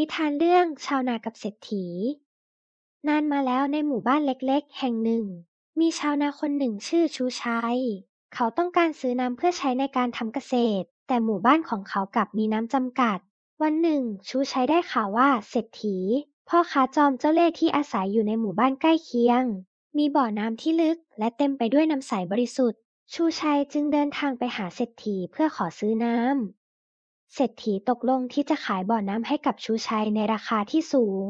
นิทานเรื่องชาวนากับเศรษฐี นานมาแล้วในหมู่บ้านเล็กๆ แห่งหนึ่ง มีชาวนาคนหนึ่งชื่อชูชัยเขาต้องการซื้อน้ำเพื่อใช้ในการทำเกษตร แต่หมู่บ้านของเขากลับมีน้ำจำกัด วันหนึ่งชูชัยได้ข่าวว่าเศรษฐี พ่อค้าจอมเจ้าเล่ห์ที่อาศัยอยู่ในหมู่บ้านใกล้เคียง มีบ่อน้ำที่ลึกและเต็มไปด้วยน้ำใสบริสุทธิ์ ชูชัยจึงเดินทางไปหาเศรษฐีเพื่อขอซื้อน้ำเศรษฐีตกลงที่จะขายบ่อน้ำให้กับชูชัยในราคาที่สูง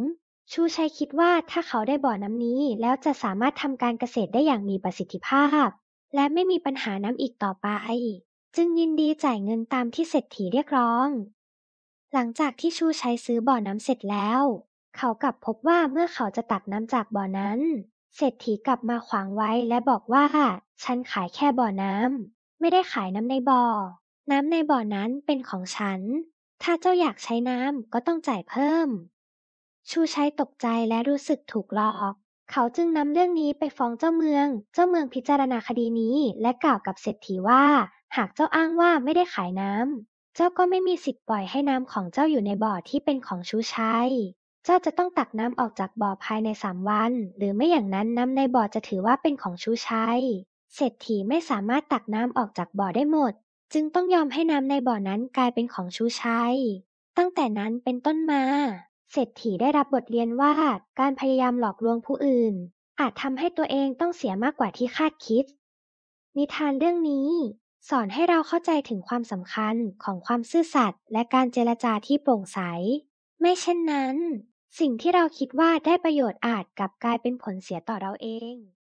ชูชัยคิดว่าถ้าเขาได้บ่อน้ำนี้ แล้วจะสามารถทำการเกษตรได้อย่างมีประสิทธิภาพ และไม่มีปัญหาน้ำอีกต่อไป จึงยินดีจ่ายเงินตามที่เศรษฐีเรียกร้อง หลังจากที่ชูชัยซื้อบ่อน้ำเสร็จแล้ว เขากลับพบว่าเมื่อเขาจะตักน้ำจากบ่อนั้น เศรษฐีกลับมาขวางไว้และบอกว่าฉันขายแค่บ่อน้ำไม่ได้ขายน้ำในบ่อน้ำในบ่อนั้นเป็นของฉัน ถ้าเจ้าอยากใช้น้ำก็ต้องจ่ายเพิ่ม ชูชัยตกใจและรู้สึกถูกหลอก เขาจึงนำเรื่องนี้ไปฟ้องเจ้าเมือง เจ้าเมืองพิจารณาคดีนี้และกล่าวกับเศรษฐีว่า หากเจ้าอ้างว่าไม่ได้ขายน้ำ เจ้าก็ไม่มีสิทธิ์ปล่อยให้น้ำของเจ้าอยู่ในบ่อที่เป็นของชูชัยเจ้าจะต้องตักน้ำออกจากบ่อภายในสามวัน หรือไม่อย่างนั้นน้ำในบ่อจะถือว่าเป็นของชูชัยเศรษฐีไม่สามารถตักน้ำออกจากบ่อได้หมดจึงต้องยอมให้น้ำในบ่อนั้นกลายเป็นของชูชัยตั้งแต่นั้นเป็นต้นมา เศรษฐีได้รับบทเรียนว่าการพยายามหลอกลวงผู้อื่น อาจทำให้ตัวเองต้องเสียมากกว่าที่คาดคิด นิทานเรื่องนี้ สอนให้เราเข้าใจถึงความสำคัญของความซื่อสัตย์และการเจรจาที่โปร่งใส ไม่เช่นนั้น สิ่งที่เราคิดว่าได้ประโยชน์อาจกลับกลายเป็นผลเสียต่อเราเอง